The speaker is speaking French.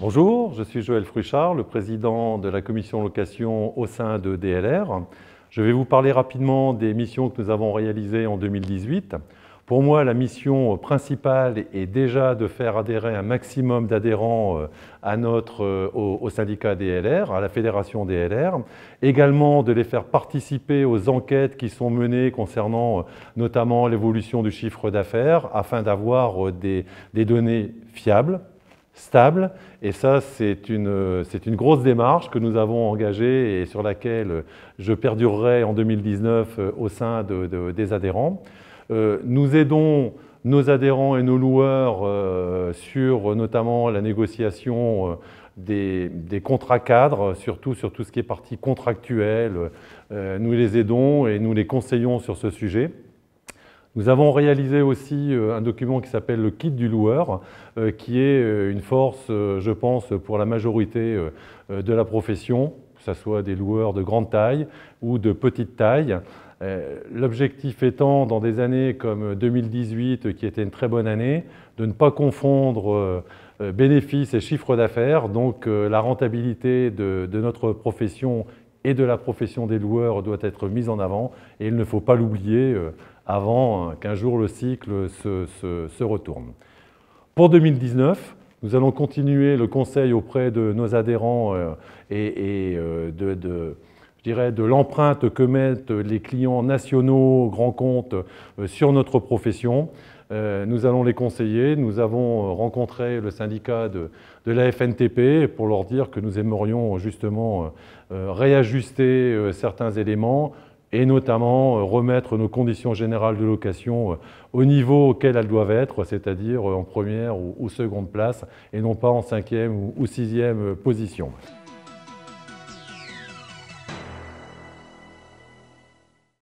Bonjour, je suis Joël Fruchard, le président de la commission location au sein de DLR. Je vais vous parler rapidement des missions que nous avons réalisées en 2018. Pour moi, la mission principale est déjà de faire adhérer un maximum d'adhérents euh, à notre, euh, au, syndicat DLR, à la fédération DLR, également de les faire participer aux enquêtes qui sont menées concernant euh, notamment l'évolution du chiffre d'affaires afin d'avoir des données fiables stable. Et ça, c'est une, une, grosse démarche que nous avons engagée et sur laquelle je perdurerai en 2019 euh, au sein des adhérents. Euh, nous aidons nos adhérents et nos loueurs euh, sur notamment la négociation des, des, contrats cadres, surtout sur tout ce qui est partie contractuelle. nous les aidons et nous les conseillons sur ce sujet. Nous avons réalisé aussi euh, un document qui s'appelle le kit du loueur, euh, qui est euh, une force, je pense, pour la majorité de la profession, que ce soit des loueurs de grande taille ou de petite taille. L'objectif étant, dans des années comme 2018, qui était une très bonne année, de ne pas confondre bénéfices et chiffres d'affaires, donc la rentabilité de, de, notre profession et de la profession des loueurs doit être mise en avant et il ne faut pas l'oublier euh, avant euh, qu'un jour le cycle se, retourne. Pour 2019, nous allons continuer le conseil auprès de nos adhérents euh, et, de je dirais, de l'empreinte que mettent les clients nationaux, grands comptes, euh, sur notre profession. Euh, nous allons les conseiller. Nous avons rencontré le syndicat de, de la FNTP pour leur dire que nous aimerions justement euh, réajuster certains éléments et notamment remettre nos conditions générales de location au niveau auquel elles doivent être, c'est-à-dire en première ou seconde place, et non pas en cinquième ou sixième position.